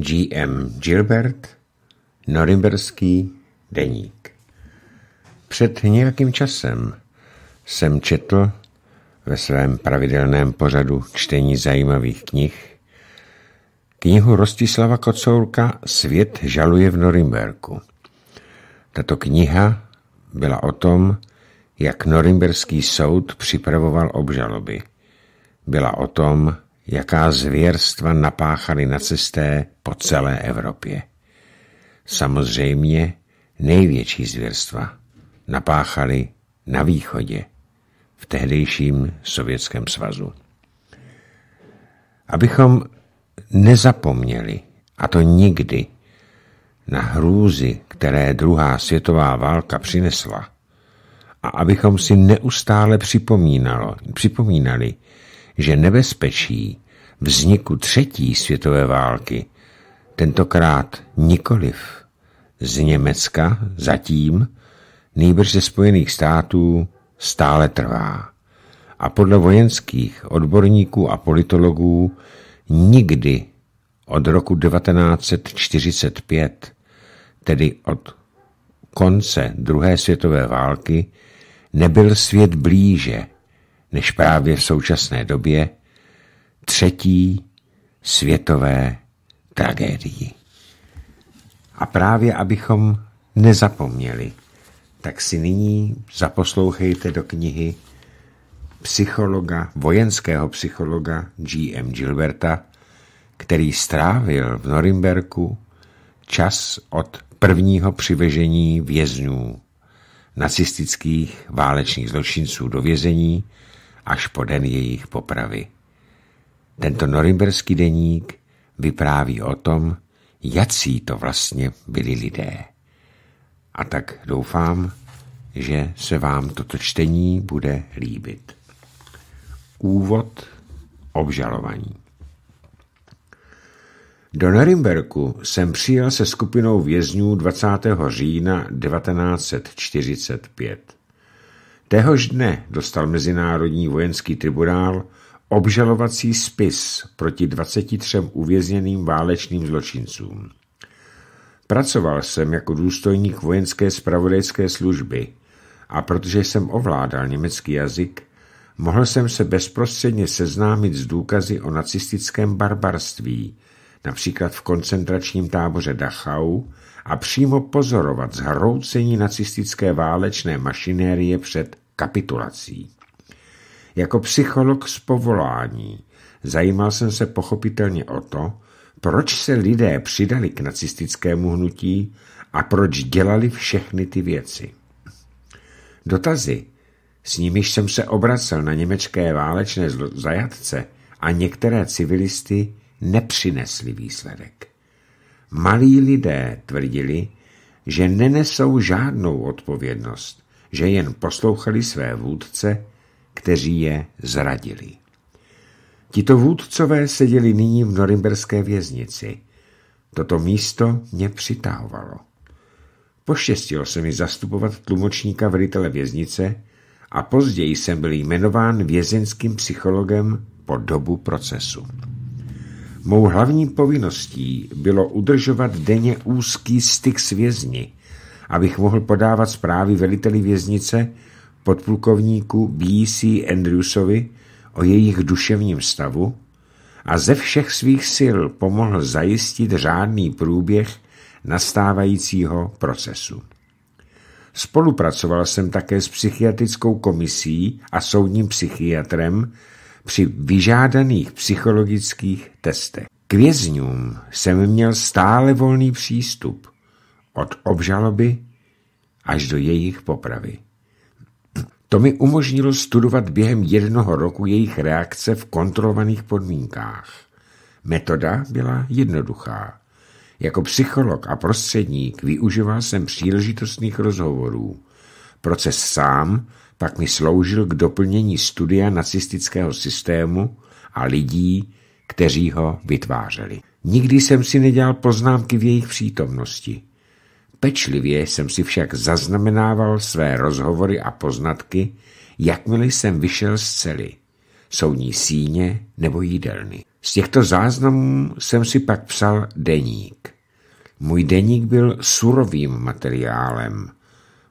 G.M. Gilbert, Norimberský deník. Před nějakým časem jsem četl ve svém pravidelném pořadu čtení zajímavých knih knihu Rostislava Kocourka Svět žaluje v Norimberku. Tato kniha byla o tom, jak norimberský soud připravoval obžaloby. Byla o tom, jaká zvěrstva napáchali nacisté po celé Evropě. Samozřejmě největší zvěrstva napáchali na východě, v tehdejším Sovětském svazu. Abychom nezapomněli, a to nikdy, na hrůzy, které druhá světová válka přinesla, a abychom si neustále připomínalo, připomínali, že nebezpečí vzniku třetí světové války tentokrát nikoliv z Německa zatím, nejbrž ze Spojených států stále trvá. A podle vojenských odborníků a politologů nikdy od roku 1945, tedy od konce druhé světové války, nebyl svět blíže než právě v současné době třetí světové tragédii. A právě abychom nezapomněli, tak si nyní zaposlouchejte do knihy psychologa, vojenského psychologa G.M. Gilberta, který strávil v Norimberku čas od prvního přivežení vězňů nacistických válečných zločinců do vězení až po den jejich popravy. Tento norimberský deník vypráví o tom, jací to vlastně byli lidé. A tak doufám, že se vám toto čtení bude líbit. Úvod obžalovaní. Do Norimberku jsem přijel se skupinou vězňů 20. října 1945. Téhož dne dostal Mezinárodní vojenský tribunál obžalovací spis proti 23 uvězněným válečným zločincům. Pracoval jsem jako důstojník vojenské spravodajské služby a protože jsem ovládal německý jazyk, mohl jsem se bezprostředně seznámit s důkazy o nacistickém barbarství, například v koncentračním táboře Dachau, a přímo pozorovat zhroucení nacistické válečné mašinérie před kapitulací. Jako psycholog z povolání zajímal jsem se pochopitelně o to, proč se lidé přidali k nacistickému hnutí a proč dělali všechny ty věci. Dotazy, s nimiž jsem se obracel na německé válečné zajatce a některé civilisty, nepřinesly výsledek. Malí lidé tvrdili, že nenesou žádnou odpovědnost že jen poslouchali své vůdce, kteří je zradili. Tito vůdcové seděli nyní v norimberské věznici. Toto místo mě přitahovalo. Poštěstilo se mi zastupovat tlumočníka velitele věznice a později jsem byl jmenován vězenským psychologem po dobu procesu. Mou hlavní povinností bylo udržovat denně úzký styk s vězni, abych mohl podávat zprávy veliteli věznice podplukovníku B.C. Andrewsovi o jejich duševním stavu a ze všech svých sil pomohl zajistit řádný průběh nastávajícího procesu. Spolupracoval jsem také s psychiatrickou komisí a soudním psychiatrem při vyžádaných psychologických testech. K vězňům jsem měl stále volný přístup od obžaloby až do jejich popravy. To mi umožnilo studovat během jednoho roku jejich reakce v kontrolovaných podmínkách. Metoda byla jednoduchá. Jako psycholog a prostředník využíval jsem příležitostných rozhovorů. Proces sám pak mi sloužil k doplnění studia nacistického systému a lidí, kteří ho vytvářeli. Nikdy jsem si nedělal poznámky v jejich přítomnosti. Pečlivě jsem si však zaznamenával své rozhovory a poznatky, jakmile jsem vyšel z cely, soudní síně nebo jídelny. Z těchto záznamů jsem si pak psal deník. Můj deník byl surovým materiálem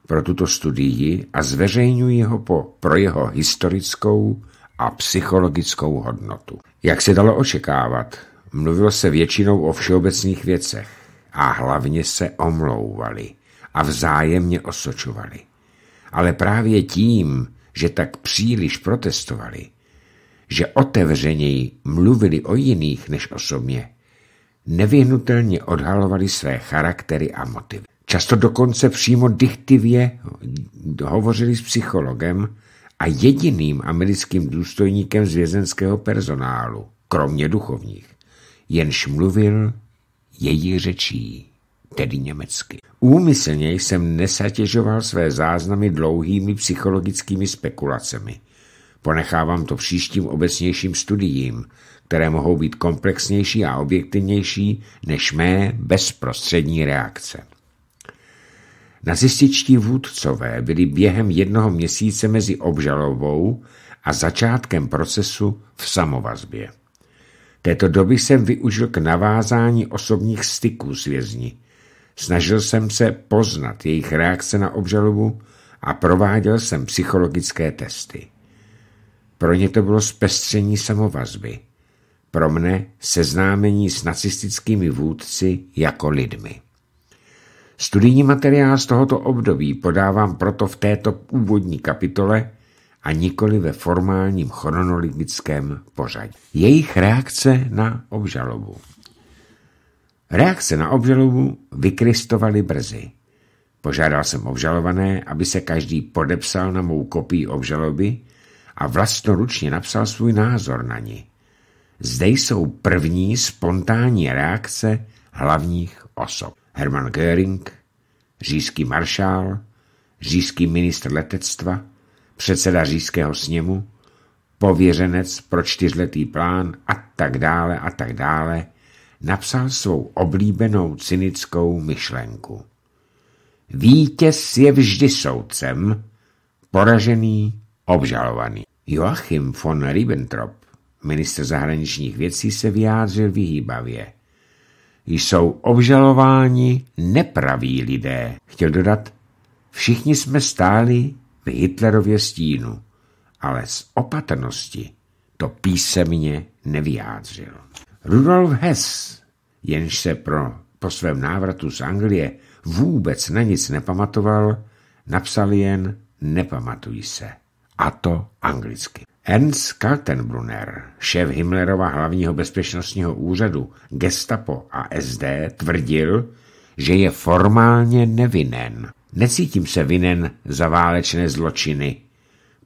pro tuto studii a zveřejňuji ho po, pro jeho historickou a psychologickou hodnotu. Jak se dalo očekávat, mluvilo se většinou o všeobecných věcech a hlavně se omlouvali a vzájemně osočovali. Ale právě tím, že tak příliš protestovali, že otevřeněji mluvili o jiných než o sobě, nevyhnutelně odhalovali své charaktery a motivy. Často dokonce přímo diktivě hovořili s psychologem a jediným americkým důstojníkem z vězenského personálu, kromě duchovních, jenž mluvil její řečí, tedy německy. Úmyslně jsem nesatěžoval své záznamy dlouhými psychologickými spekulacemi. Ponechávám to příštím obecnějším studiím, které mohou být komplexnější a objektivnější než mé bezprostřední reakce. Nazističtí vůdcové byli během jednoho měsíce mezi obžalovou a začátkem procesu v samovazbě. Této doby jsem využil k navázání osobních styků s vězni. Snažil jsem se poznat jejich reakce na obžalobu a prováděl jsem psychologické testy. Pro ně to bylo zpestření samovazby. Pro mne seznámení s nacistickými vůdci jako lidmi. Studijní materiál z tohoto období podávám proto v této úvodní kapitole a nikoli ve formálním chronologickém pořadí. Jejich reakce na obžalobu Reakce na obžalobu vykristovaly brzy. Požádal jsem obžalované, aby se každý podepsal na mou kopii obžaloby a vlastnoručně napsal svůj názor na ní. Zde jsou první spontánní reakce hlavních osob. Hermann Göring, říjský maršál, říjský ministr letectva, předseda říšského sněmu, pověřenec pro čtyřletý plán a tak dále a tak dále, napsal svou oblíbenou cynickou myšlenku. Vítěz je vždy soudcem, poražený obžalovaný. Joachim von Ribbentrop, minister zahraničních věcí, se vyjádřil vyhýbavě. Jsou obžalováni nepraví lidé. Chtěl dodat, všichni jsme stáli v Hitlerově stínu, ale z opatrnosti to písemně nevyjádřil. Rudolf Hess, jenž se pro, po svém návratu z Anglie vůbec na nic nepamatoval, napsal jen nepamatuj se. A to anglicky. Ernst Kaltenbrunner, šéf Himmlerova hlavního bezpečnostního úřadu, gestapo a SD, tvrdil, že je formálně nevinen Necítím se vinen za válečné zločiny.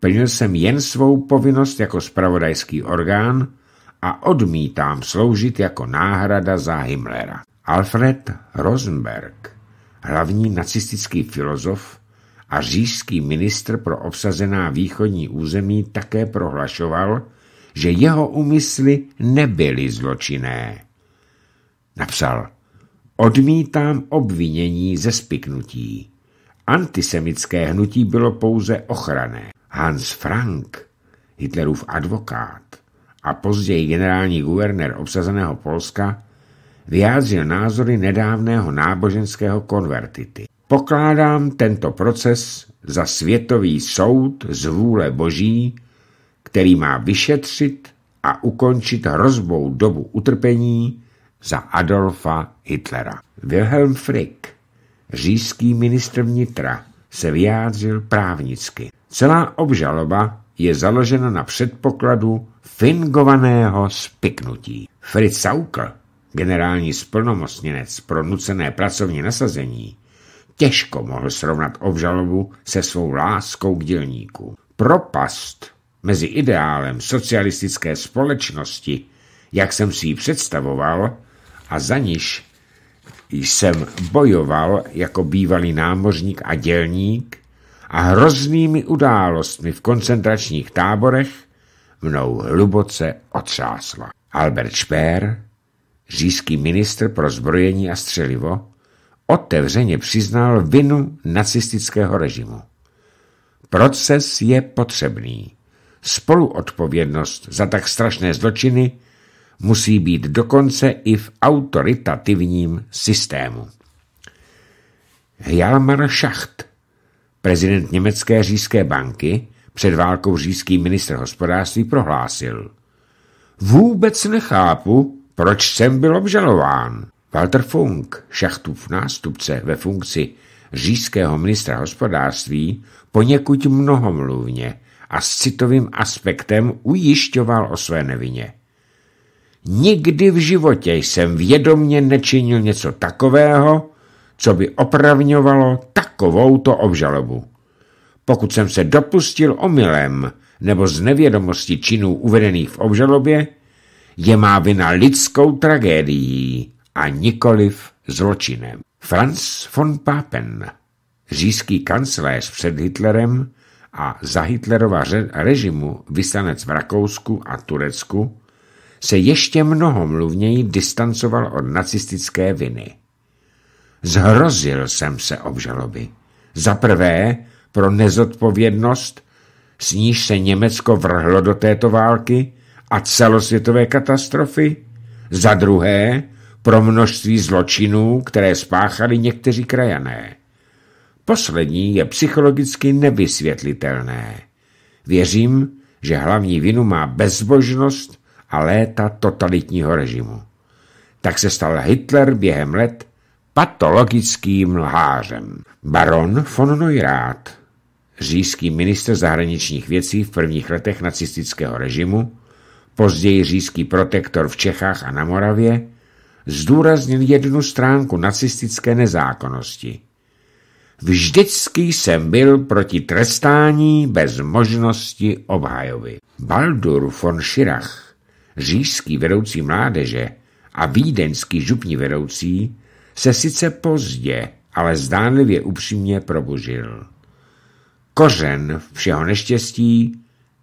Plnil jsem jen svou povinnost jako spravodajský orgán a odmítám sloužit jako náhrada za Himmlera. Alfred Rosenberg, hlavní nacistický filozof a říšský ministr pro obsazená východní území, také prohlašoval, že jeho úmysly nebyly zločinné. Napsal, odmítám obvinění ze spiknutí. Antisemické hnutí bylo pouze ochrané. Hans Frank, Hitlerův advokát a později generální guvernér obsazeného Polska, vyjádřil názory nedávného náboženského konvertity. Pokládám tento proces za světový soud z vůle boží, který má vyšetřit a ukončit hrozbou dobu utrpení za Adolfa Hitlera. Wilhelm Frick Říjský ministr vnitra se vyjádřil právnicky. Celá obžaloba je založena na předpokladu fingovaného spiknutí. Fritz Saukl, generální splnomocněnec pro nucené pracovní nasazení, těžko mohl srovnat obžalobu se svou láskou k dělníku. Propast mezi ideálem socialistické společnosti, jak jsem si ji představoval, a za niž jsem bojoval jako bývalý námořník a dělník a hroznými událostmi v koncentračních táborech mnou hluboce otřásla. Albert Speer, říjský ministr pro zbrojení a střelivo, otevřeně přiznal vinu nacistického režimu. Proces je potřebný. Spoluodpovědnost za tak strašné zločiny musí být dokonce i v autoritativním systému. Hjalmar Schacht, prezident Německé říšské banky, před válkou říšský ministr hospodářství prohlásil. Vůbec nechápu, proč jsem byl obžalován. Walter Funk, Šachtův nástupce ve funkci říšského ministra hospodářství, poněkud mnohomluvně a s citovým aspektem ujišťoval o své nevině. Nikdy v životě jsem vědomně nečinil něco takového, co by opravňovalo takovouto obžalobu. Pokud jsem se dopustil omylem nebo z nevědomosti činů uvedených v obžalobě, je má vina lidskou tragédií a nikoliv zločinem. Franz von Papen, říjský kancléř před Hitlerem a za Hitlerova režimu vyslanec v Rakousku a Turecku, se ještě mnoho mluvněji distancoval od nacistické viny. Zhrozil jsem se obžaloby. Za prvé pro nezodpovědnost, s níž se Německo vrhlo do této války a celosvětové katastrofy, za druhé pro množství zločinů, které spáchali někteří krajané. Poslední je psychologicky nevysvětlitelné. Věřím, že hlavní vinu má bezbožnost a léta totalitního režimu. Tak se stal Hitler během let patologickým lhářem. Baron von Neurath, říjský minister zahraničních věcí v prvních letech nacistického režimu, později říjský protektor v Čechách a na Moravě, zdůraznil jednu stránku nacistické nezákonnosti. Vždycky jsem byl proti trestání bez možnosti obhajovy. Baldur von Schirach říšský vedoucí mládeže a vídeňský župní vedoucí se sice pozdě, ale zdánlivě upřímně probužil. Kořen všeho neštěstí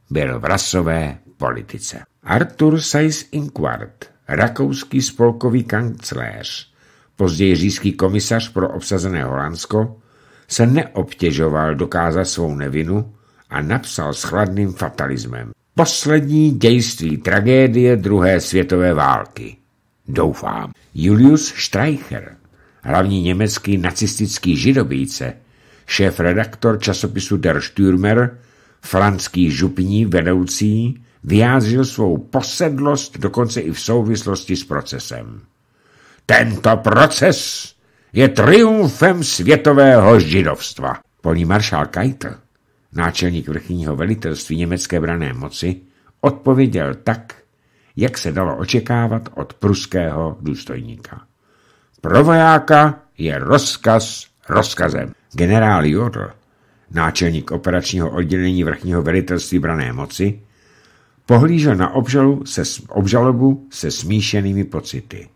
byl v rasové politice. Artur Seis Inquart, rakouský spolkový kancléř, později říšský komisař pro obsazené Holandsko, se neobtěžoval dokázat svou nevinu a napsal s chladným fatalismem poslední dějství tragédie druhé světové války. Doufám. Julius Streicher, hlavní německý nacistický židobíce, šéf-redaktor časopisu Der Stürmer, franský župní vedoucí, vyjádřil svou posedlost dokonce i v souvislosti s procesem. Tento proces je triumfem světového židovstva, poní maršál Keitel náčelník vrchního velitelství německé brané moci, odpověděl tak, jak se dalo očekávat od pruského důstojníka. Pro vojáka je rozkaz rozkazem. Generál Jodl, náčelník operačního oddělení vrchního velitelství brané moci, pohlížel na obžalu se, obžalobu se smíšenými pocity.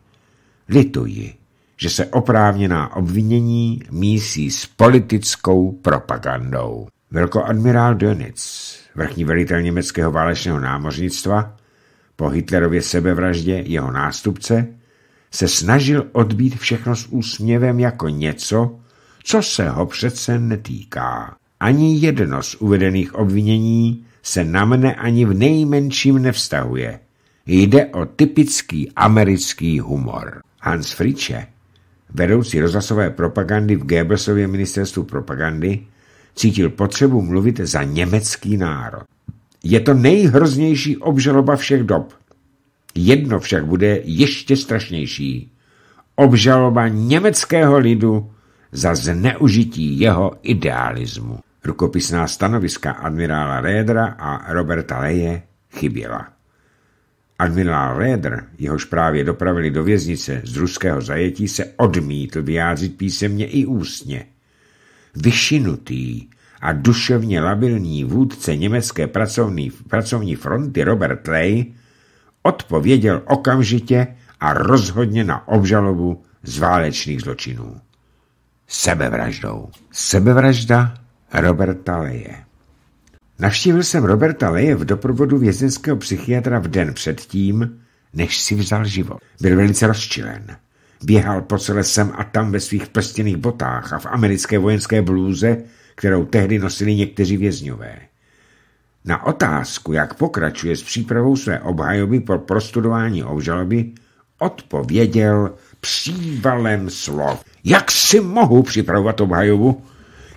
Lituji, že se oprávněná obvinění mísí s politickou propagandou. Velkoadmirál Dönitz, vrchní velitel německého válečného námořnictva, po Hitlerově sebevraždě jeho nástupce, se snažil odbít všechno s úsměvem jako něco, co se ho přece netýká. Ani jedno z uvedených obvinění se na mne ani v nejmenším nevztahuje. Jde o typický americký humor. Hans Fritsche, vedoucí rozhlasové propagandy v Goebbelsově ministerstvu propagandy, cítil potřebu mluvit za německý národ. Je to nejhroznější obžaloba všech dob. Jedno však bude ještě strašnější. Obžaloba německého lidu za zneužití jeho idealismu. Rukopisná stanoviska admirála Rédra a Roberta Leje chyběla. Admirál Rédr, jehož právě dopravili do věznice z ruského zajetí, se odmítl vyjádřit písemně i ústně vyšinutý a duševně labilní vůdce německé pracovní, pracovní fronty Robert Ley odpověděl okamžitě a rozhodně na obžalobu z válečných zločinů. Sebevraždou. Sebevražda Roberta Leje. Navštívil jsem Roberta Leje v doprovodu vězenského psychiatra v den předtím, než si vzal život. Byl velice rozčilen. Běhal po sem a tam ve svých prstěných botách a v americké vojenské blůze, kterou tehdy nosili někteří vězňové. Na otázku, jak pokračuje s přípravou své obhajoby po prostudování obžaloby, odpověděl přívalem slov. Jak si mohu připravovat obhajobu?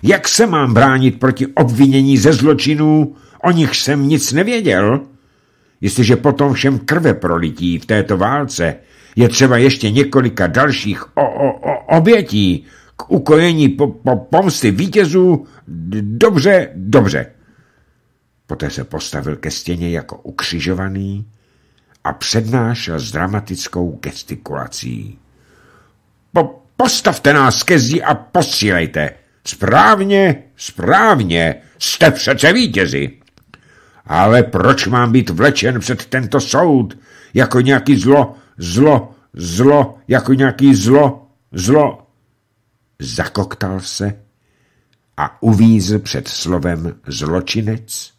Jak se mám bránit proti obvinění ze zločinů, o nich jsem nic nevěděl? jestliže potom všem krve prolití v této válce je třeba ještě několika dalších o, o, o, obětí k ukojení po, po, pomsty vítězů, dobře, dobře. Poté se postavil ke stěně jako ukřižovaný a přednášel s dramatickou gestikulací. Po, postavte nás ke zdi a posílejte. Správně, správně, jste přece vítězi. Ale proč mám být vlečen před tento soud? Jako nějaký zlo, zlo, zlo, jako nějaký zlo, zlo. Zakoktal se a uvízl před slovem zločinec,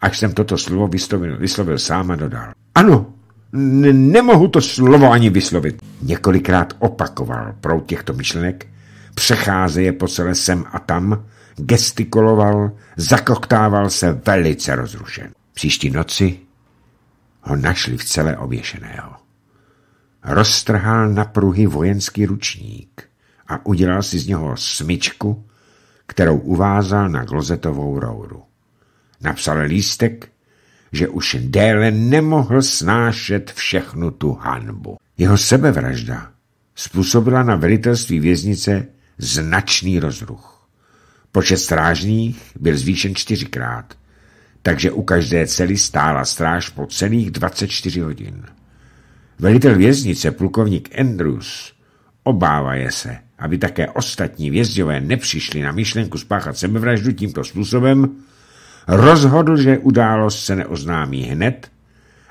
až jsem toto slovo vyslovil, vyslovil sám a dodal. Ano, nemohu to slovo ani vyslovit. Několikrát opakoval prout těchto myšlenek, přecházeje po celé sem a tam, gestikuloval, zakoktával se velice rozrušen. Příští noci ho našli v celé oběšeného. Roztrhal na pruhy vojenský ručník a udělal si z něho smyčku, kterou uvázal na glozetovou rouru. Napsal lístek, že už déle nemohl snášet všechnu tu hanbu. Jeho sebevražda způsobila na velitelství věznice značný rozruch. Počet strážných byl zvýšen čtyřikrát, takže u každé cely stála stráž po celých 24 hodin. Velitel věznice, plukovník Andrews, obávaje se, aby také ostatní vězňové nepřišli na myšlenku spáchat sebevraždu tímto způsobem, rozhodl, že událost se neoznámí hned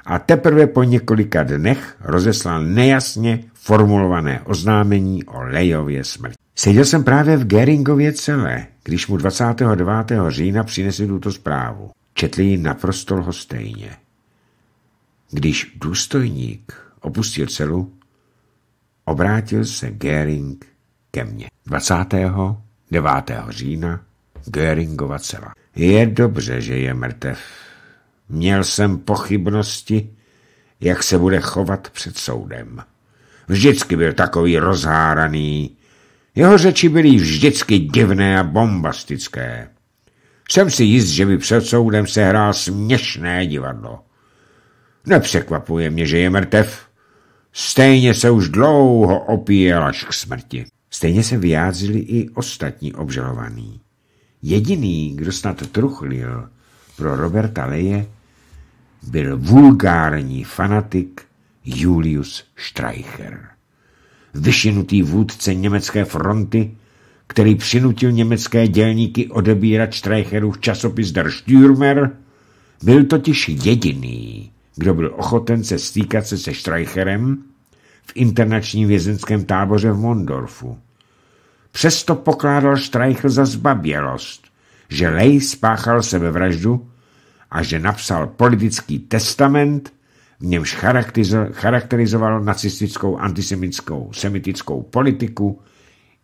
a teprve po několika dnech rozeslal nejasně formulované oznámení o Lejově smrti. Seděl jsem právě v Geringově celé, když mu 29. října přinesli tuto zprávu. Četli ji naprosto lhostejně. Když důstojník opustil celu, obrátil se Göring ke mně. 29. října Göringova cela. Je dobře, že je mrtev. Měl jsem pochybnosti, jak se bude chovat před soudem. Vždycky byl takový rozháraný, jeho řeči byly vždycky divné a bombastické. Jsem si jist, že by před soudem se hrál směšné divadlo. Nepřekvapuje mě, že je mrtev. Stejně se už dlouho opíjel až k smrti. Stejně se vyjádřili i ostatní obžalovaní. Jediný, kdo snad truchlil pro Roberta Leje, byl vulgární fanatik Julius Streicher vyšinutý vůdce německé fronty, který přinutil německé dělníky odebírat v časopis Der Stürmer, byl totiž jediný, kdo byl ochoten se stýkat se se Streicherem v internačním vězenském táboře v Mondorfu. Přesto pokládal Streichl za zbabělost, že Lej spáchal sebevraždu a že napsal politický testament, v němž charakterizoval nacistickou antisemickou semitickou politiku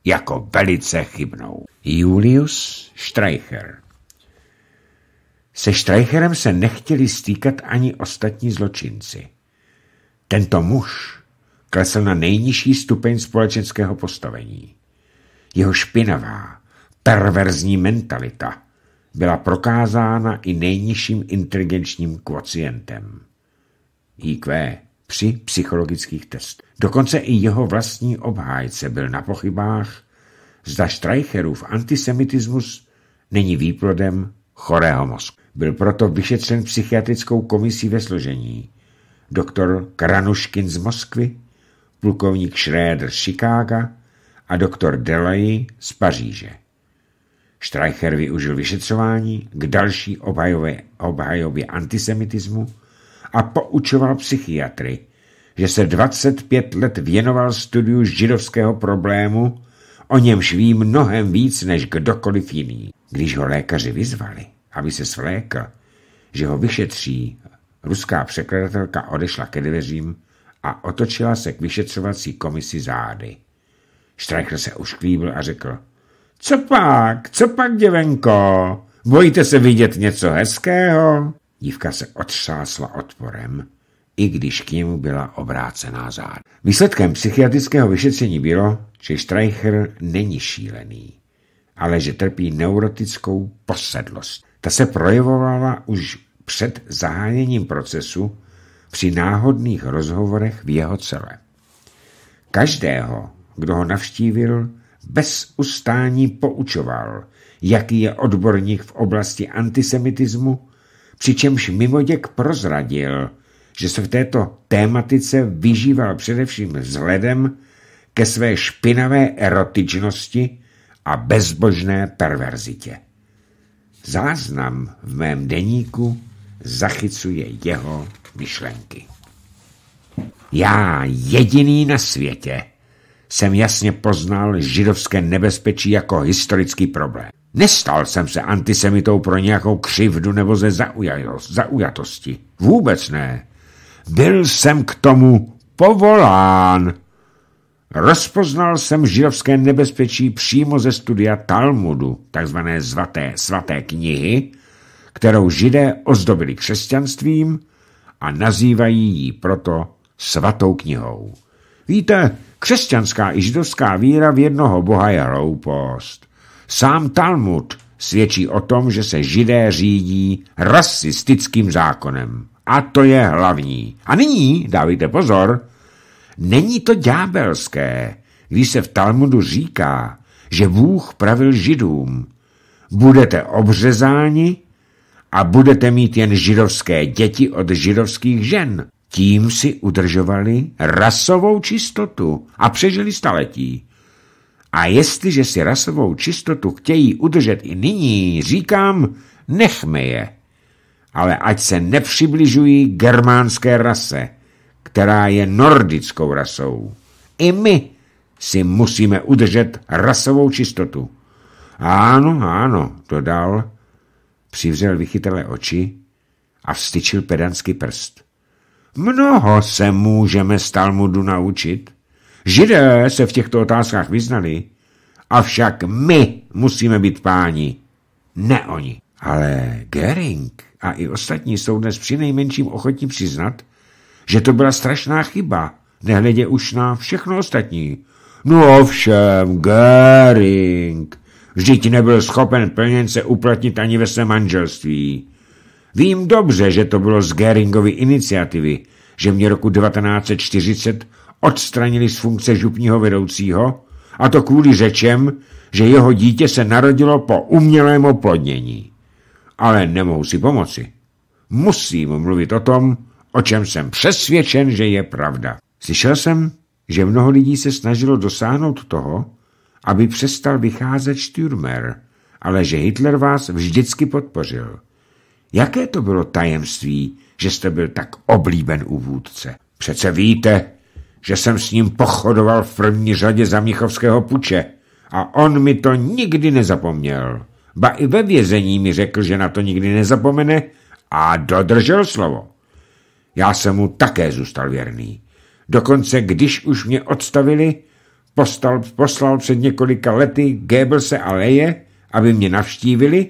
jako velice chybnou. Julius Streicher Se Streicherem se nechtěli stýkat ani ostatní zločinci. Tento muž klesl na nejnižší stupeň společenského postavení. Jeho špinavá, perverzní mentalita byla prokázána i nejnižším inteligenčním kvocientem. IQ při psychologických testech. Dokonce i jeho vlastní obhájce byl na pochybách, zda Streicherův antisemitismus není výplodem chorého mozku. Byl proto vyšetřen psychiatrickou komisí ve složení doktor Kranuškin z Moskvy, plukovník Schröder z Chicaga a doktor Delay z Paříže. Streicher využil vyšetřování k další obhajově, obhajově antisemitismu a poučoval psychiatry, že se 25 let věnoval studiu židovského problému, o němž ví mnohem víc než kdokoliv jiný. Když ho lékaři vyzvali, aby se svlékl, že ho vyšetří, ruská překladatelka odešla ke dveřím a otočila se k vyšetřovací komisi zády. Štrajkl se ušklíbil a řekl, co pak, co pak, děvenko, bojíte se vidět něco hezkého? Dívka se otřásla odporem, i když k němu byla obrácená záda. Výsledkem psychiatrického vyšetření bylo, že Streicher není šílený, ale že trpí neurotickou posedlost. Ta se projevovala už před zahájením procesu při náhodných rozhovorech v jeho celé. Každého, kdo ho navštívil, bez ustání poučoval, jaký je odborník v oblasti antisemitismu přičemž mimoděk prozradil, že se v této tématice vyžíval především vzhledem ke své špinavé erotičnosti a bezbožné perverzitě. Záznam v mém deníku zachycuje jeho myšlenky. Já jediný na světě jsem jasně poznal židovské nebezpečí jako historický problém. Nestal jsem se antisemitou pro nějakou křivdu nebo ze zaujatosti. Vůbec ne. Byl jsem k tomu povolán. Rozpoznal jsem židovské nebezpečí přímo ze studia Talmudu, takzvané svaté, svaté knihy, kterou židé ozdobili křesťanstvím a nazývají ji proto svatou knihou. Víte, křesťanská i židovská víra v jednoho boha je hloupost. Sám Talmud svědčí o tom, že se židé řídí rasistickým zákonem. A to je hlavní. A nyní, dávajte pozor, není to ďábelské, když se v Talmudu říká, že Bůh pravil židům. Budete obřezáni a budete mít jen židovské děti od židovských žen. Tím si udržovali rasovou čistotu a přežili staletí. A jestliže si rasovou čistotu chtějí udržet i nyní, říkám, nechme je. Ale ať se nepřibližují germánské rase, která je nordickou rasou. I my si musíme udržet rasovou čistotu. Ano, ano, dodal, přivřel vychytele oči a vstyčil pedanský prst. Mnoho se můžeme z Talmudu naučit. Židé se v těchto otázkách vyznali, avšak my musíme být páni, ne oni. Ale Gering a i ostatní jsou dnes nejmenším ochotní přiznat, že to byla strašná chyba, nehledě už na všechno ostatní. No ovšem, Göring, vždyť nebyl schopen se uplatnit ani ve svém manželství. Vím dobře, že to bylo z Göringovy iniciativy, že mě roku 1940 odstranili z funkce župního vedoucího, a to kvůli řečem, že jeho dítě se narodilo po umělém oplodnění. Ale nemohu si pomoci. Musím mluvit o tom, o čem jsem přesvědčen, že je pravda. Slyšel jsem, že mnoho lidí se snažilo dosáhnout toho, aby přestal vycházet Stürmer, ale že Hitler vás vždycky podpořil. Jaké to bylo tajemství, že jste byl tak oblíben u vůdce? Přece víte, že jsem s ním pochodoval v první řadě za Michovského puče a on mi to nikdy nezapomněl. Ba i ve vězení mi řekl, že na to nikdy nezapomene a dodržel slovo. Já jsem mu také zůstal věrný. Dokonce když už mě odstavili, postal, poslal před několika lety Gébelse a Leje, aby mě navštívili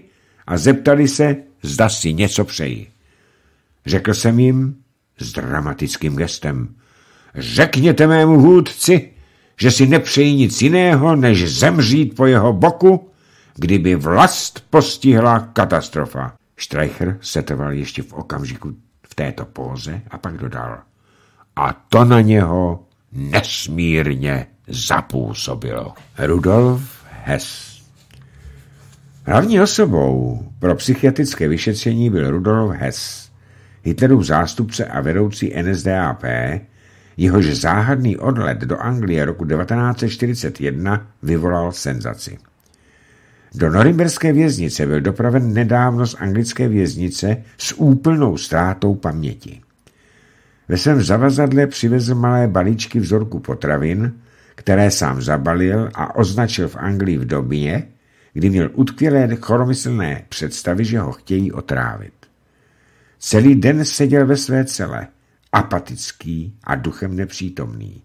a zeptali se, zda si něco přeji. Řekl jsem jim s dramatickým gestem – Řekněte mému vůdci, že si nepřeji nic jiného, než zemřít po jeho boku, kdyby vlast postihla katastrofa. Streicher setrval ještě v okamžiku v této póze a pak dodal. A to na něho nesmírně zapůsobilo. Rudolf Hess Hlavní osobou pro psychiatrické vyšetření byl Rudolf Hess, Hitlerův zástupce a vedoucí NSDAP, jehož záhadný odlet do Anglie roku 1941 vyvolal senzaci. Do norimberské věznice byl dopraven nedávno z anglické věznice s úplnou ztrátou paměti. Ve svém zavazadle přivezl malé balíčky vzorku potravin, které sám zabalil a označil v Anglii v době, kdy měl utkvělé choromyslné představy, že ho chtějí otrávit. Celý den seděl ve své cele – apatický a duchem nepřítomný,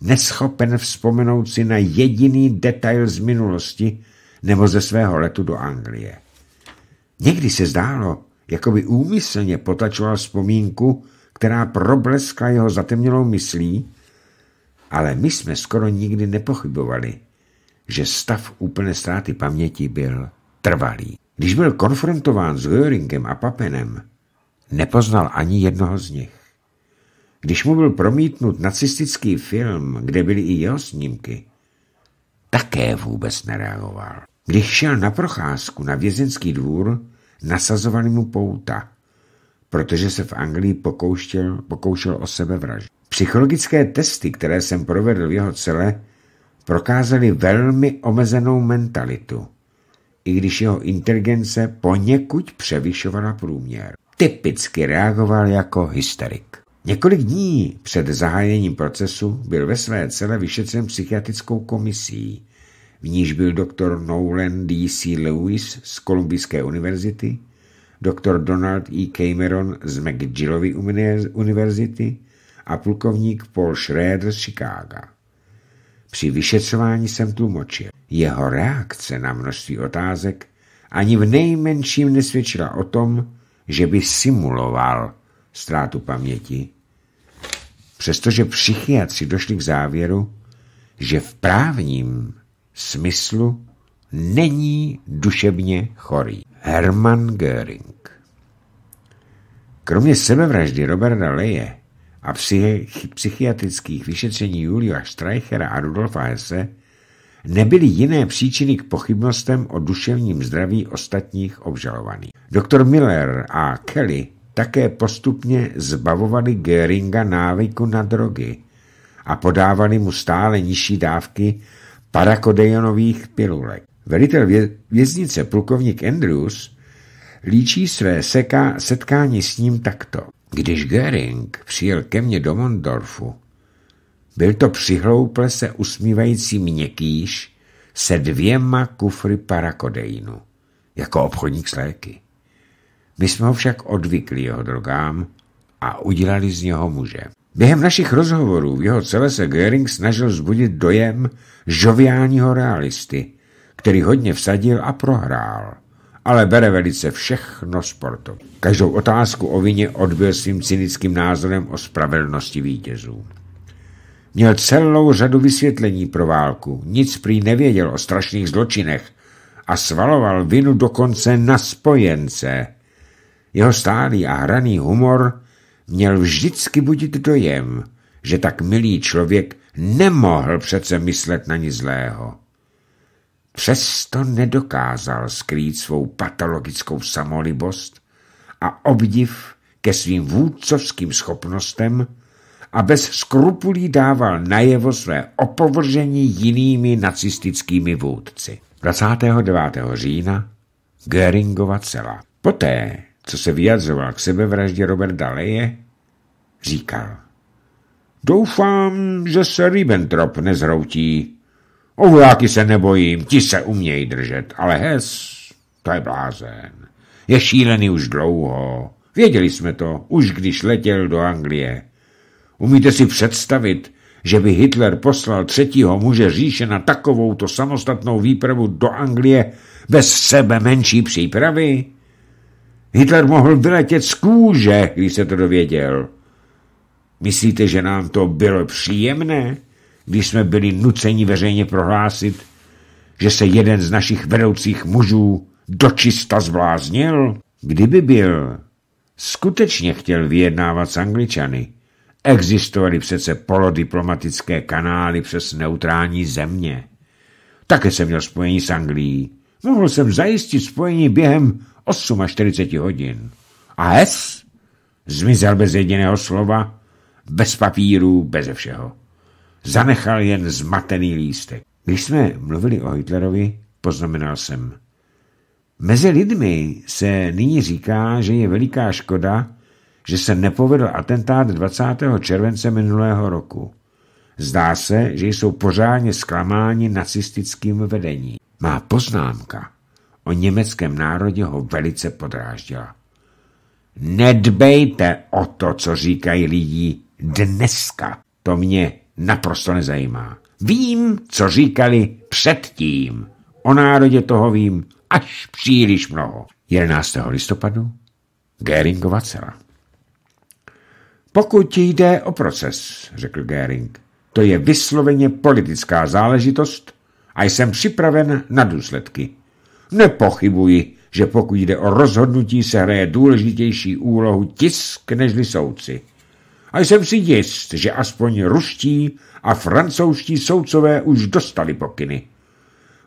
neschopen vzpomenout si na jediný detail z minulosti nebo ze svého letu do Anglie. Někdy se zdálo, jako by úmyslně potlačoval vzpomínku, která probleskla jeho zatemnělou myslí, ale my jsme skoro nikdy nepochybovali, že stav úplné ztráty paměti byl trvalý. Když byl konfrontován s Göringem a Papenem, nepoznal ani jednoho z nich. Když mu byl promítnut nacistický film, kde byly i jeho snímky, také vůbec nereagoval. Když šel na procházku na vězenský dvůr, nasazovali mu pouta, protože se v Anglii pokouštěl, pokoušel o sebevraždu. Psychologické testy, které jsem provedl v jeho cele, prokázaly velmi omezenou mentalitu, i když jeho inteligence poněkud převyšovala průměr. Typicky reagoval jako hysterik. Několik dní před zahájením procesu byl ve své celé vyšetřen psychiatrickou komisí, v níž byl doktor Nolan D. C. Lewis z Kolumbijské univerzity, doktor Donald E. Cameron z McGillovy univerzity a plukovník Paul Schrader z Chicaga. Při vyšetřování jsem tlumočil. Jeho reakce na množství otázek ani v nejmenším nesvědčila o tom, že by simuloval ztrátu paměti, přestože psychiatři došli k závěru, že v právním smyslu není duševně chorý. Hermann Göring Kromě sebevraždy Roberta Leje a psychi psychiatrických vyšetření Julia Streichera a Rudolfa Hesse nebyly jiné příčiny k pochybnostem o duševním zdraví ostatních obžalovaných. Doktor Miller a Kelly také postupně zbavovali Göringa návyku na drogy a podávali mu stále nižší dávky parakodejonových pilulek. Velitel věznice plukovník Andrews líčí své seka, setkání s ním takto. Když Göring přijel ke mně do Mondorfu, byl to přihlouple se usmívající měkýš se dvěma kufry parakodejnu, jako obchodník s léky. My jsme ho však odvykli jeho drogám a udělali z něho muže. Během našich rozhovorů v jeho celé se Göring snažil zbudit dojem žoviálního realisty, který hodně vsadil a prohrál, ale bere velice všechno sportu. Každou otázku o vině odbil svým cynickým názorem o spravedlnosti vítězů. Měl celou řadu vysvětlení pro válku, nic prý nevěděl o strašných zločinech a svaloval vinu dokonce na spojence – jeho stálý a hraný humor měl vždycky budit dojem, že tak milý člověk nemohl přece myslet na nic zlého. Přesto nedokázal skrýt svou patologickou samolibost a obdiv ke svým vůdcovským schopnostem a bez skrupulí dával najevo své opovržení jinými nacistickými vůdci. 29. října Göringova cela. Poté, co se vyjadřoval k sebevraždě Roberta Leje, říkal. Doufám, že se Ribbentrop nezhroutí. O vojáky se nebojím, ti se umějí držet, ale Hes, to je blázen. Je šílený už dlouho. Věděli jsme to, už když letěl do Anglie. Umíte si představit, že by Hitler poslal třetího muže říše na takovouto samostatnou výpravu do Anglie bez sebe menší přípravy? Hitler mohl vyletět z kůže, když se to dověděl. Myslíte, že nám to bylo příjemné, když jsme byli nuceni veřejně prohlásit, že se jeden z našich vedoucích mužů dočista zvláznil? Kdyby byl, skutečně chtěl vyjednávat s Angličany. Existovaly přece polodiplomatické kanály přes neutrální země. Také jsem měl spojení s Anglií. Mohl jsem zajistit spojení během 48 hodin. A s Zmizel bez jediného slova, bez papíru, bez všeho. Zanechal jen zmatený lístek. Když jsme mluvili o Hitlerovi, poznamenal jsem. Mezi lidmi se nyní říká, že je veliká škoda, že se nepovedl atentát 20. července minulého roku. Zdá se, že jsou pořádně zklamáni nacistickým vedením. Má poznámka o německém národě ho velice podráždila. Nedbejte o to, co říkají lidi dneska. To mě naprosto nezajímá. Vím, co říkali předtím. O národě toho vím až příliš mnoho. 11. listopadu Geringova cela. Pokud jde o proces, řekl Gering, to je vysloveně politická záležitost a jsem připraven na důsledky. Nepochybuji, že pokud jde o rozhodnutí, se hraje důležitější úlohu tisk nežli soudci. A jsem si jist, že aspoň ruští a francouzští soudcové už dostali pokyny.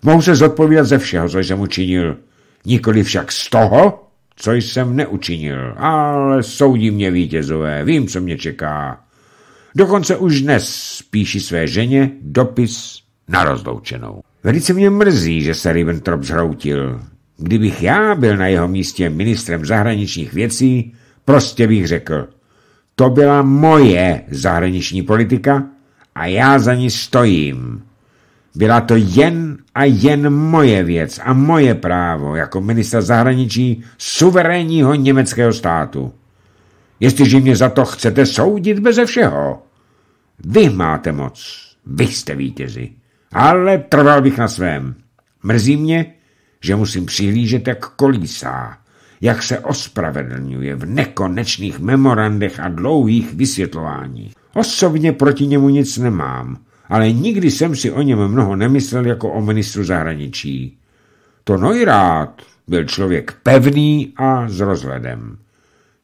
Mohu se zodpovědět ze všeho, co jsem učinil, nikoli však z toho, co jsem neučinil, ale soudí mě vítězové, vím, co mě čeká. Dokonce už dnes píši své ženě dopis na rozloučenou. Velice mě mrzí, že se Ribbentrop zhroutil. Kdybych já byl na jeho místě ministrem zahraničních věcí, prostě bych řekl, to byla moje zahraniční politika a já za ní stojím. Byla to jen a jen moje věc a moje právo jako ministra zahraničí suverénního německého státu. Jestliže mě za to chcete soudit beze všeho, vy máte moc, vy jste vítězi ale trval bych na svém. Mrzí mě, že musím přihlížet, jak kolísá, jak se ospravedlňuje v nekonečných memorandech a dlouhých vysvětlováních. Osobně proti němu nic nemám, ale nikdy jsem si o něm mnoho nemyslel jako o ministru zahraničí. To Nojrát byl člověk pevný a s rozhledem.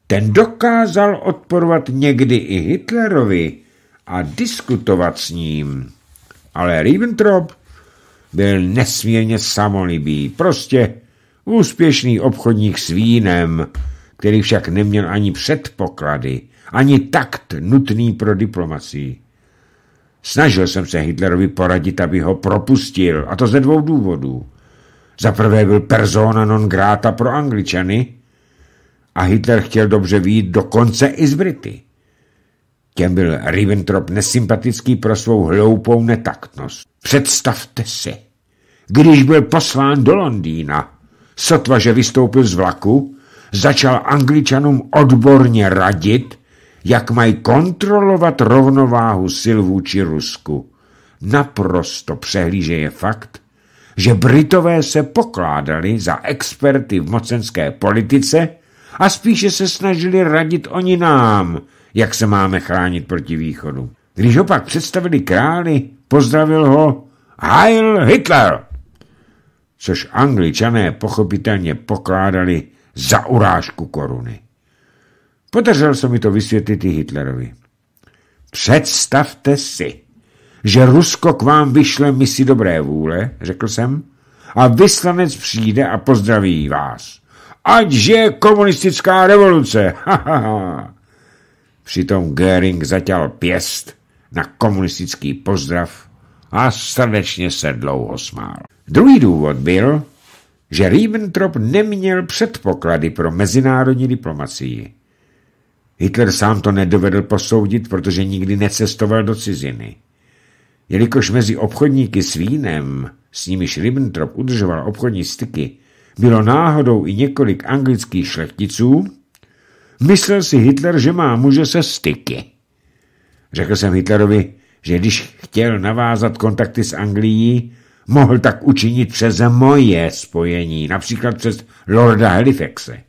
Ten dokázal odporovat někdy i Hitlerovi a diskutovat s ním ale Ribbentrop byl nesmírně samolibý, prostě úspěšný obchodník s vínem, který však neměl ani předpoklady, ani takt nutný pro diplomaci. Snažil jsem se Hitlerovi poradit, aby ho propustil, a to ze dvou důvodů. Za prvé byl persona non grata pro angličany a Hitler chtěl dobře do dokonce i z Brity. Těm byl Ribbentrop nesympatický pro svou hloupou netaktnost. Představte si, když byl poslán do Londýna, sotva, že vystoupil z vlaku, začal angličanům odborně radit, jak mají kontrolovat rovnováhu sil vůči Rusku. Naprosto přehlíže je fakt, že Britové se pokládali za experty v mocenské politice a spíše se snažili radit oni nám, jak se máme chránit proti východu. Když ho pak představili králi, pozdravil ho Heil Hitler, což angličané pochopitelně pokládali za urážku koruny. Podařilo se mi to vysvětlit i Hitlerovi. Představte si, že Rusko k vám vyšle misi dobré vůle, řekl jsem, a vyslanec přijde a pozdraví vás. Ať je komunistická revoluce! Ha, ha, ha. Přitom Göring zatěl pěst na komunistický pozdrav a srdečně se dlouho smál. Druhý důvod byl, že Ribbentrop neměl předpoklady pro mezinárodní diplomacii. Hitler sám to nedovedl posoudit, protože nikdy necestoval do ciziny. Jelikož mezi obchodníky s vínem, s nimiž Ribbentrop udržoval obchodní styky, bylo náhodou i několik anglických šlechticů, Myslel si Hitler, že má muže se styky. Řekl jsem Hitlerovi, že když chtěl navázat kontakty s Anglií, mohl tak učinit přes moje spojení, například přes Lorda Halifaxe.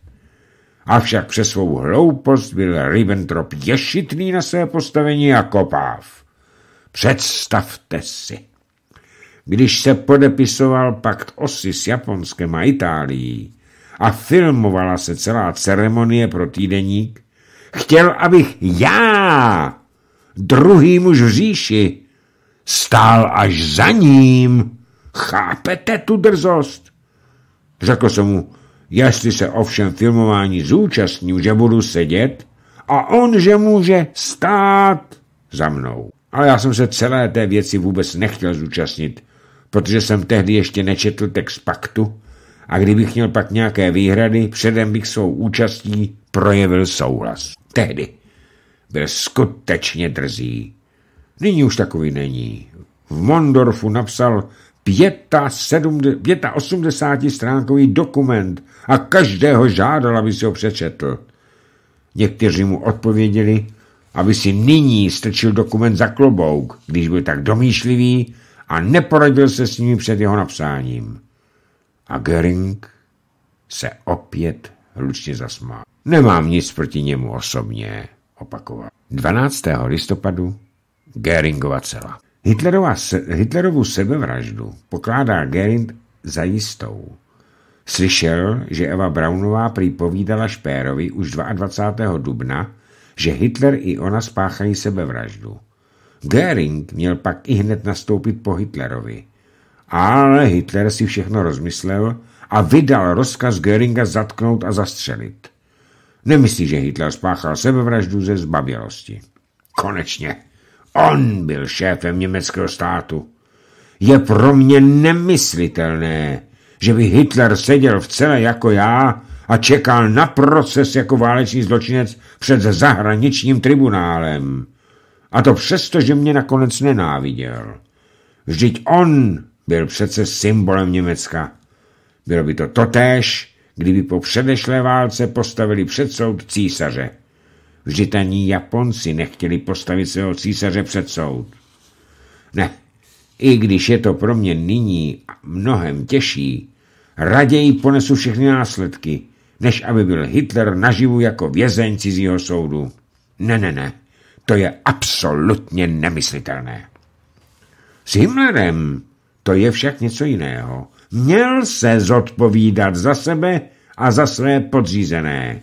Avšak přes svou hloupost byl Ribbentrop ješitný na své postavení a kopáv. Představte si. Když se podepisoval pakt osy s Japonskem a Itálií, a filmovala se celá ceremonie pro týdeník, chtěl, abych já, druhý muž v říši, stál až za ním. Chápete tu drzost? Řekl jsem mu, jestli se ovšem filmování zúčastním, že budu sedět a on, že může stát za mnou. Ale já jsem se celé té věci vůbec nechtěl zúčastnit, protože jsem tehdy ještě nečetl text paktu a kdybych měl pak nějaké výhrady, předem bych svou účastí projevil souhlas. Tehdy byl skutečně drzý. Nyní už takový není. V Mondorfu napsal 85 stránkový dokument a každého žádal, aby si ho přečetl. Někteří mu odpověděli, aby si nyní strčil dokument za klobouk, když byl tak domýšlivý a neporadil se s nimi před jeho napsáním. A Gering se opět hlučně zasmál. Nemám nic proti němu osobně, opakoval. 12. listopadu Geringova cela. Hitlerova Hitlerovu sebevraždu pokládá Gering za jistou. Slyšel, že Eva Braunová připovídala Špérovi už 22. dubna, že Hitler i ona spáchají sebevraždu. Göring měl pak i hned nastoupit po Hitlerovi. Ale Hitler si všechno rozmyslel a vydal rozkaz Göringa zatknout a zastřelit. Nemyslí, že Hitler spáchal sebevraždu ze zbabělosti. Konečně. On byl šéfem německého státu. Je pro mě nemyslitelné, že by Hitler seděl v celé jako já a čekal na proces jako válečný zločinec před zahraničním tribunálem. A to přesto, že mě nakonec nenáviděl. Vždyť on byl přece symbolem Německa. Bylo by to totéž, kdyby po předešlé válce postavili před soud císaře. Vždyť ani Japonci nechtěli postavit svého císaře před soud. Ne, i když je to pro mě nyní mnohem těžší, raději ponesu všechny následky, než aby byl Hitler naživu jako vězeň cizího soudu. Ne, ne, ne, to je absolutně nemyslitelné. S Himmlerem to je však něco jiného. Měl se zodpovídat za sebe a za své podřízené.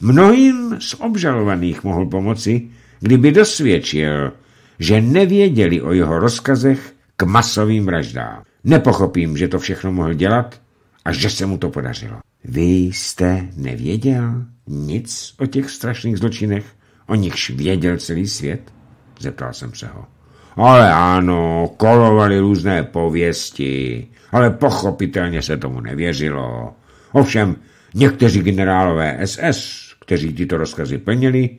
Mnohým z obžalovaných mohl pomoci, kdyby dosvědčil, že nevěděli o jeho rozkazech k masovým vraždám. Nepochopím, že to všechno mohl dělat a že se mu to podařilo. Vy jste nevěděl nic o těch strašných zločinech, o nichž věděl celý svět? Zeptal jsem se ho. Ale ano, kolovaly různé pověsti, ale pochopitelně se tomu nevěřilo. Ovšem, někteří generálové SS, kteří tyto rozkazy plnili,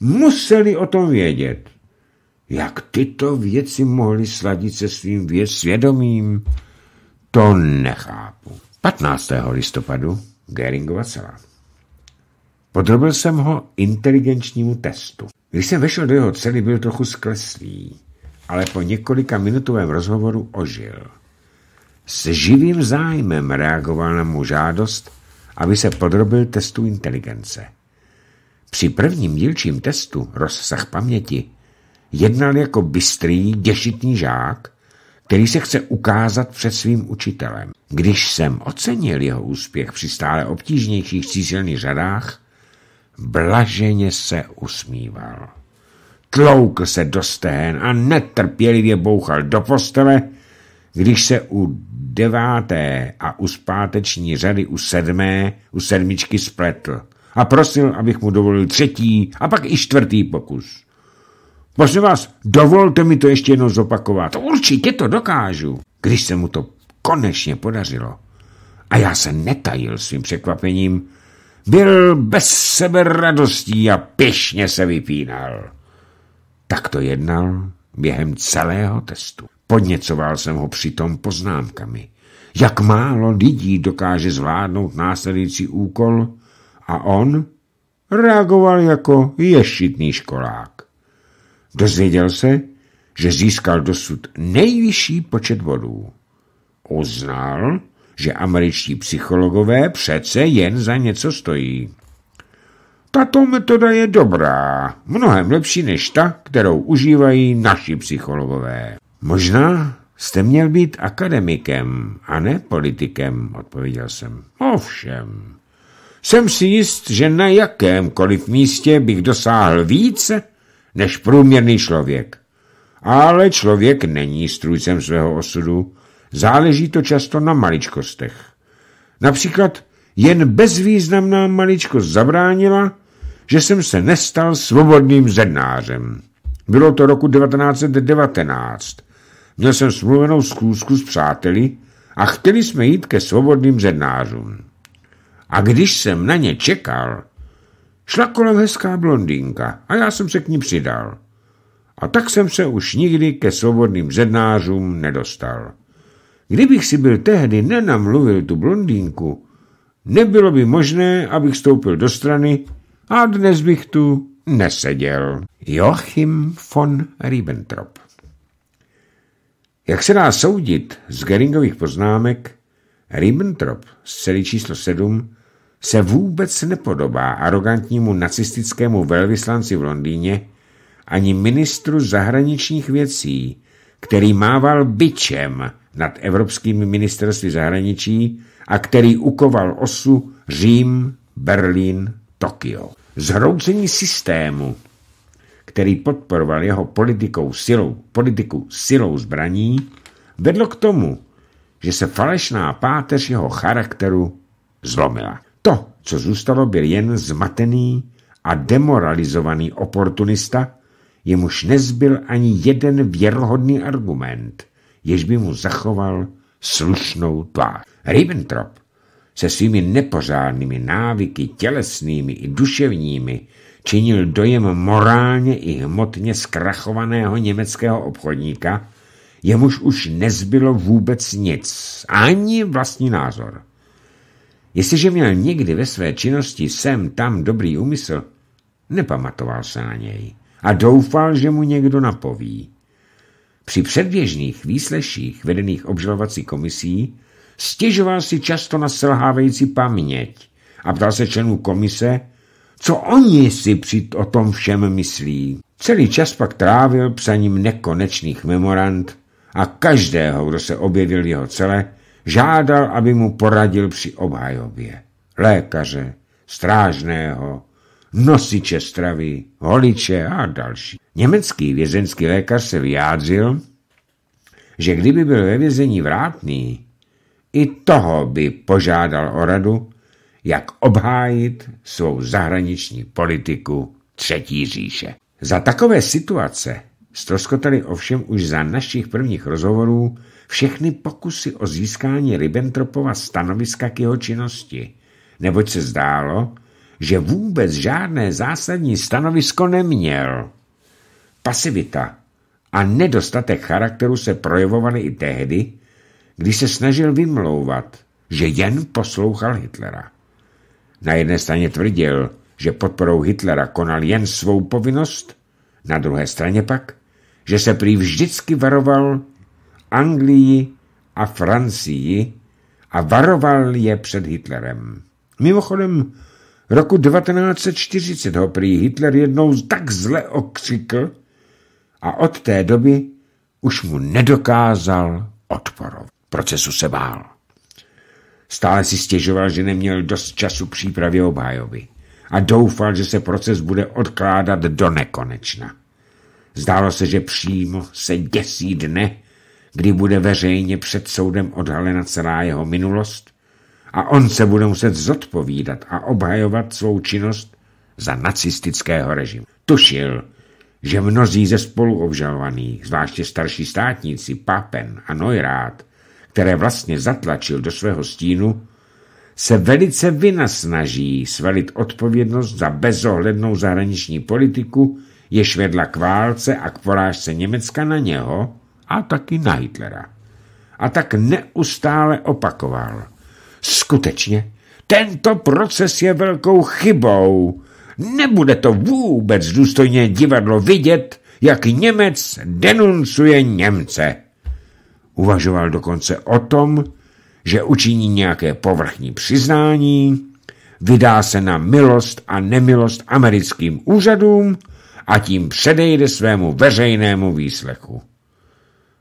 museli o tom vědět. Jak tyto věci mohli sladit se svým svědomím, to nechápu. 15. listopadu Geringova celá. Podrobil jsem ho inteligenčnímu testu. Když jsem vešel do jeho cely, byl trochu skleslý ale po několika minutovém rozhovoru ožil. S živým zájmem reagoval na mu žádost, aby se podrobil testu inteligence. Při prvním dílčím testu rozsah paměti jednal jako bystrý, děšitný žák, který se chce ukázat před svým učitelem. Když jsem ocenil jeho úspěch při stále obtížnějších cízelných řadách, blaženě se usmíval tloukl se do stehen a netrpělivě bouchal do postele, když se u deváté a u zpáteční řady u sedmé, u sedmičky spletl a prosil, abych mu dovolil třetí a pak i čtvrtý pokus. Prosím vás, dovolte mi to ještě jednou zopakovat. Určitě to dokážu. Když se mu to konečně podařilo. A já se netajil svým překvapením. Byl bez sebe radostí a pěšně se vypínal. Tak to jednal během celého testu. Podněcoval jsem ho přitom poznámkami. Jak málo lidí dokáže zvládnout následující úkol a on reagoval jako ješitný školák. Dozvěděl se, že získal dosud nejvyšší počet bodů. Uznal, že američtí psychologové přece jen za něco stojí. Tato metoda je dobrá, mnohem lepší než ta, kterou užívají naši psychologové. Možná jste měl být akademikem a ne politikem, odpověděl jsem. Ovšem, jsem si jist, že na jakémkoliv místě bych dosáhl více než průměrný člověk. Ale člověk není strůjcem svého osudu, záleží to často na maličkostech. Například jen bezvýznamná maličko zabránila, že jsem se nestal svobodným zednářem. Bylo to roku 1919. Měl jsem smluvenou zkoušku s přáteli a chtěli jsme jít ke svobodným zednářům. A když jsem na ně čekal, šla kolem hezká blondýnka a já jsem se k ní přidal. A tak jsem se už nikdy ke svobodným zednářům nedostal. Kdybych si byl tehdy nenamluvil tu blondýnku, Nebylo by možné, abych vstoupil do strany a dnes bych tu neseděl. Joachim von Ribbentrop Jak se dá soudit z Geringových poznámek, Ribbentrop z celý číslo 7 se vůbec nepodobá arrogantnímu nacistickému velvyslanci v Londýně ani ministru zahraničních věcí, který mával byčem nad evropskými ministerství zahraničí a který ukoval osu Řím, Berlín, Tokio. Zhroucení systému, který podporoval jeho politikou silou, politiku silou zbraní, vedlo k tomu, že se falešná páteř jeho charakteru zlomila. To, co zůstalo, byl jen zmatený a demoralizovaný oportunista, jemuž nezbyl ani jeden věrohodný argument, jež by mu zachoval slušnou tvář. Ribbentrop se svými nepořádnými návyky tělesnými i duševními činil dojem morálně i hmotně zkrachovaného německého obchodníka, jemuž už nezbylo vůbec nic, ani vlastní názor. Jestliže měl někdy ve své činnosti sem tam dobrý úmysl, nepamatoval se na něj a doufal, že mu někdo napoví. Při předběžných výsleších vedených obžalovací komisí stěžoval si často na selhávající paměť a ptal se členů komise, co oni si při o tom všem myslí. Celý čas pak trávil psaním nekonečných memorand a každého, kdo se objevil jeho celé, žádal, aby mu poradil při obhajobě. Lékaře, strážného, nosiče stravy, holiče a další. Německý vězeňský lékař se vyjádřil, že kdyby byl ve vězení vrátný, i toho by požádal o radu, jak obhájit svou zahraniční politiku Třetí říše. Za takové situace stroskotali ovšem už za našich prvních rozhovorů všechny pokusy o získání Ribbentropova stanoviska k jeho činnosti, neboť se zdálo, že vůbec žádné zásadní stanovisko neměl pasivita a nedostatek charakteru se projevovaly i tehdy, když se snažil vymlouvat, že jen poslouchal Hitlera. Na jedné straně tvrdil, že podporou Hitlera konal jen svou povinnost, na druhé straně pak, že se prý vždycky varoval Anglii a Francii a varoval je před Hitlerem. Mimochodem, roku 1940 ho prý Hitler jednou tak zle okřikl, a od té doby už mu nedokázal odporovat. Procesu se bál. Stále si stěžoval, že neměl dost času přípravě obhajoby a doufal, že se proces bude odkládat do nekonečna. Zdálo se, že přímo se děsí dne, kdy bude veřejně před soudem odhalena celá jeho minulost a on se bude muset zodpovídat a obhajovat svou činnost za nacistického režimu. Tušil, že mnozí ze spoluobžalovaných, zvláště starší státníci Papen a Neurát, které vlastně zatlačil do svého stínu, se velice vynasnaží svalit odpovědnost za bezohlednou zahraniční politiku, jež vedla k válce a k porážce Německa na něho a taky na Hitlera. A tak neustále opakoval. Skutečně, tento proces je velkou chybou, Nebude to vůbec důstojně divadlo vidět, jak Němec denuncuje Němce. Uvažoval dokonce o tom, že učiní nějaké povrchní přiznání, vydá se na milost a nemilost americkým úřadům a tím předejde svému veřejnému výslechu.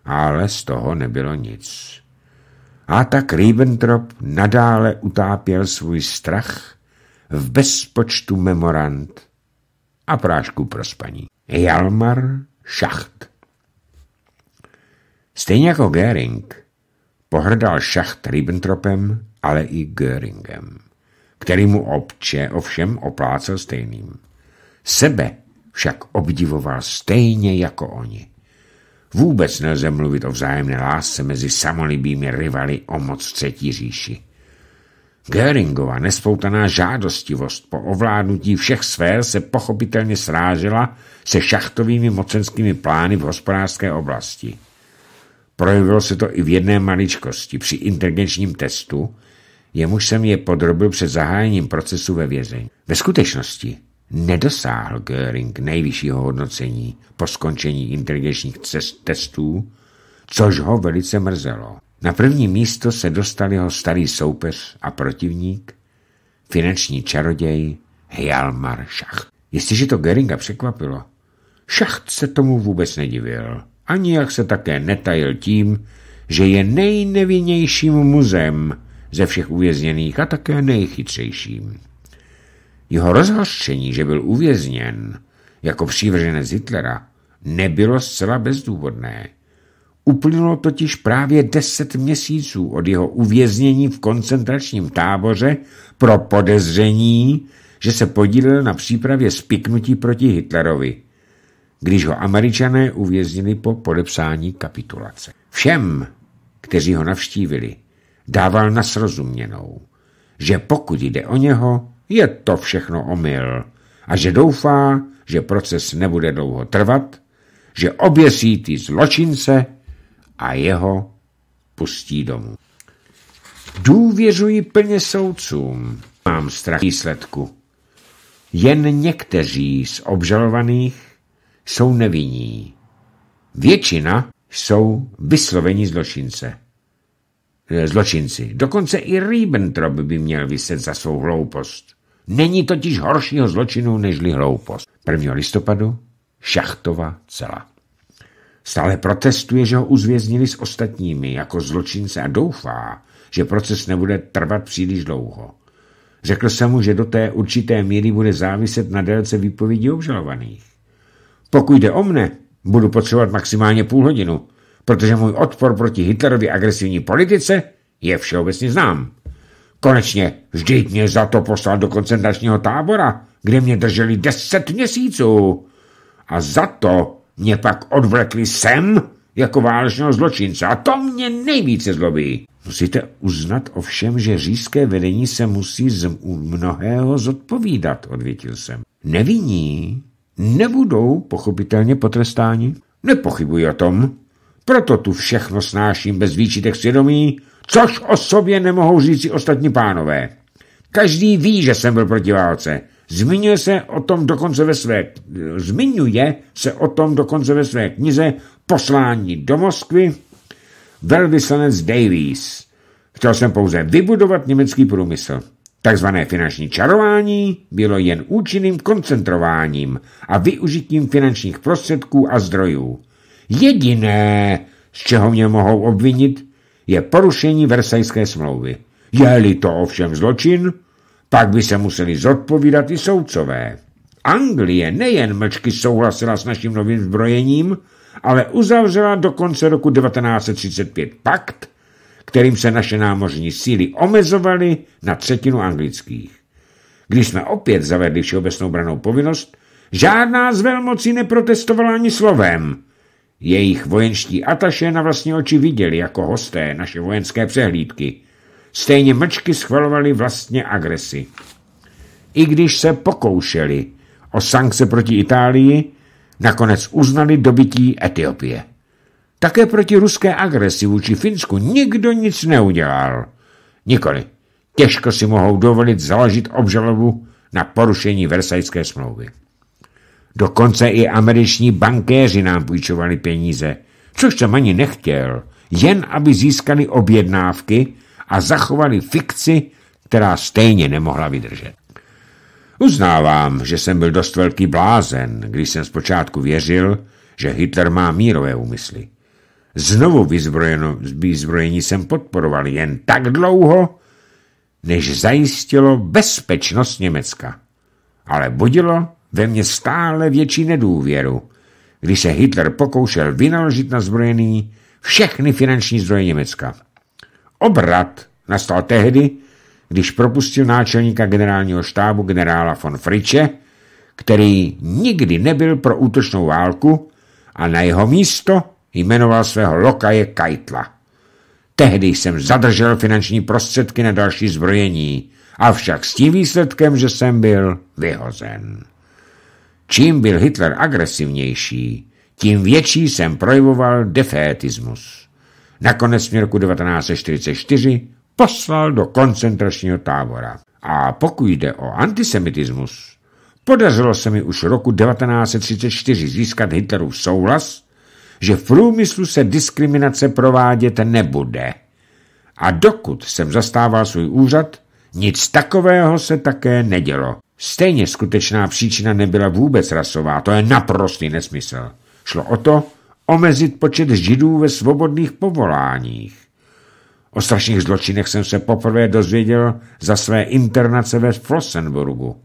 Ale z toho nebylo nic. A tak Ribbentrop nadále utápěl svůj strach v bezpočtu memorand a prášku pro spaní. Jalmar Schacht Stejně jako Göring pohrdal Schacht Ribbentropem, ale i Göringem, který mu obče ovšem oplácel stejným. Sebe však obdivoval stejně jako oni. Vůbec nelze mluvit o vzájemné lásce mezi samolibými rivaly o moc třetí říši. Göringova nespoutaná žádostivost po ovládnutí všech sfér se pochopitelně srážela se šachtovými mocenskými plány v hospodářské oblasti. Projevilo se to i v jedné maličkosti při inteligenčním testu, jemuž jsem je podrobil před zahájením procesu ve vězení. Ve skutečnosti nedosáhl Göring nejvyššího hodnocení po skončení inteligenčních testů, což ho velice mrzelo. Na první místo se dostal jeho starý soupeř a protivník, finanční čaroděj Hjalmar Schacht. Jestliže to Geringa překvapilo, Schacht se tomu vůbec nedivil, ani jak se také netajil tím, že je nejnevinnějším muzem ze všech uvězněných a také nejchytřejším. Jeho rozhořčení, že byl uvězněn jako přívrženec Hitlera, nebylo zcela bezdůvodné. Uplynulo totiž právě deset měsíců od jeho uvěznění v koncentračním táboře pro podezření, že se podílel na přípravě spiknutí proti Hitlerovi, když ho američané uvěznili po podepsání kapitulace. Všem, kteří ho navštívili, dával na srozuměnou, že pokud jde o něho, je to všechno omyl a že doufá, že proces nebude dlouho trvat, že oběsí ty zločince a jeho pustí domů. Důvěřuji plně soudcům, mám strach výsledku. Jen někteří z obžalovaných jsou nevinní. Většina jsou vysloveni zločince. Eh, zločinci. Dokonce i Ribbentrop by měl vyset za svou hloupost. Není totiž horšího zločinu nežli hloupost. 1. listopadu Šachtova cela. Stále protestuje, že ho uzvěznili s ostatními jako zločince a doufá, že proces nebude trvat příliš dlouho. Řekl jsem mu, že do té určité míry bude záviset na délce výpovědi obžalovaných. Pokud jde o mne, budu potřebovat maximálně půl hodinu, protože můj odpor proti Hitlerovi agresivní politice je všeobecně znám. Konečně, vždyť mě za to poslal do koncentračního tábora, kde mě drželi deset měsíců. A za to mě pak odvlekli sem jako vážného zločince a to mě nejvíce zlobí. Musíte uznat ovšem, že říšské vedení se musí z mnohého zodpovídat, odvětil jsem. Neviní? nebudou pochopitelně potrestáni. Nepochybuji o tom. Proto tu všechno snáším bez výčitek svědomí, což o sobě nemohou říci ostatní pánové. Každý ví, že jsem byl proti válce. Zmiňuje se o tom dokonce ve své, zmiňuje se o tom dokonce ve své knize Poslání do Moskvy velvyslanec Davies. Chtěl jsem pouze vybudovat německý průmysl. Takzvané finanční čarování bylo jen účinným koncentrováním a využitím finančních prostředků a zdrojů. Jediné, z čeho mě mohou obvinit, je porušení Versajské smlouvy. Je-li to ovšem zločin, pak by se museli zodpovídat i soudcové. Anglie nejen mlčky souhlasila s naším novým zbrojením, ale uzavřela do konce roku 1935 pakt, kterým se naše námořní síly omezovaly na třetinu anglických. Když jsme opět zavedli všeobecnou branou povinnost, žádná z velmocí neprotestovala ani slovem. Jejich vojenští ataše na vlastní oči viděli jako hosté naše vojenské přehlídky – Stejně mlčky schvalovali vlastně agresi. I když se pokoušeli o sankce proti Itálii, nakonec uznali dobytí Etiopie. Také proti ruské agresi vůči Finsku nikdo nic neudělal. Nikoli. Těžko si mohou dovolit založit obžalobu na porušení Versajské smlouvy. Dokonce i američní bankéři nám půjčovali peníze, což jsem ani nechtěl, jen aby získali objednávky, a zachovali fikci, která stejně nemohla vydržet. Uznávám, že jsem byl dost velký blázen, když jsem zpočátku věřil, že Hitler má mírové úmysly. Znovu vyzbrojení jsem podporoval jen tak dlouho, než zajistilo bezpečnost Německa. Ale budilo ve mně stále větší nedůvěru, když se Hitler pokoušel vynaložit na zbrojený všechny finanční zdroje Německa. Obrat nastal tehdy, když propustil náčelníka generálního štábu generála von Friče, který nikdy nebyl pro útočnou válku a na jeho místo jmenoval svého lokaje Kajtla. Tehdy jsem zadržel finanční prostředky na další zbrojení, avšak s tím výsledkem, že jsem byl vyhozen. Čím byl Hitler agresivnější, tím větší jsem projevoval defétismus. Nakonec mě roku 1944 poslal do koncentračního tábora. A pokud jde o antisemitismus, podařilo se mi už roku 1934 získat Hitlerův souhlas, že v průmyslu se diskriminace provádět nebude. A dokud jsem zastával svůj úřad, nic takového se také nedělo. Stejně skutečná příčina nebyla vůbec rasová, to je naprostý nesmysl. Šlo o to, omezit počet židů ve svobodných povoláních. O strašných zločinech jsem se poprvé dozvěděl za své internace ve Flossenburgu.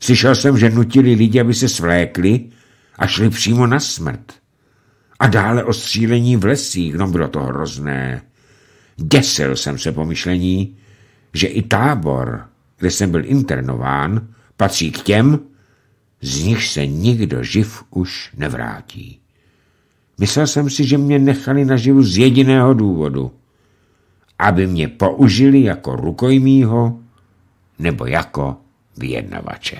Slyšel jsem, že nutili lidi, aby se svlékli a šli přímo na smrt. A dále o střílení v lesích, no bylo to hrozné. Děsil jsem se pomyšlení, že i tábor, kde jsem byl internován, patří k těm, z nich se nikdo živ už nevrátí. Myslel jsem si, že mě nechali naživu z jediného důvodu. Aby mě použili jako rukojmího nebo jako vyjednavače.